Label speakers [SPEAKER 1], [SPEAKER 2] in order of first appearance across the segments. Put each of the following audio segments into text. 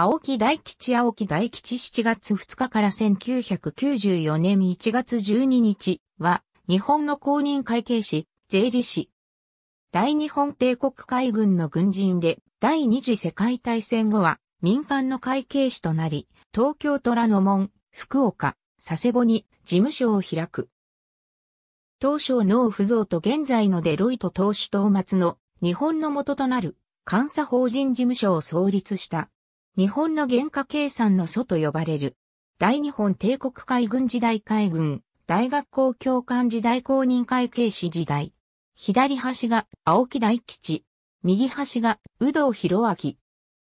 [SPEAKER 1] 青木大吉青木大吉7月2日から1994年1月12日は日本の公認会計士、税理士。大日本帝国海軍の軍人で第二次世界大戦後は民間の会計士となり、東京虎ノ門、福岡、佐世保に事務所を開く。当初農不像と現在のデロイト党首東末の日本の元となる監査法人事務所を創立した。日本の原価計算の祖と呼ばれる。大日本帝国海軍時代海軍、大学校教官時代公認会計士時代。左端が青木大吉。右端が宇藤博明。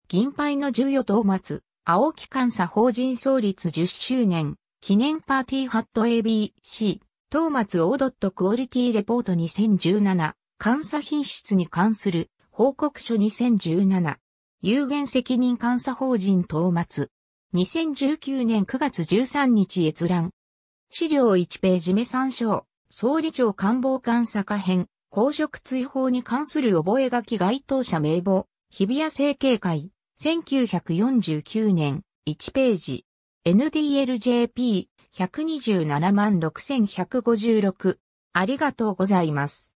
[SPEAKER 1] 銀杯の授与等末、青木監査法人創立10周年、記念パーティーハット ABC、トーマツオードットクオリティレポート2017、監査品質に関する報告書2017、有限責任監査法人東末。2019年9月13日閲覧。資料1ページ目参照。総理庁官房監査課編。公職追放に関する覚書該当者名簿。日比谷政経会。1949年。1ページ。NDLJP。1276156。ありがとうございま
[SPEAKER 2] す。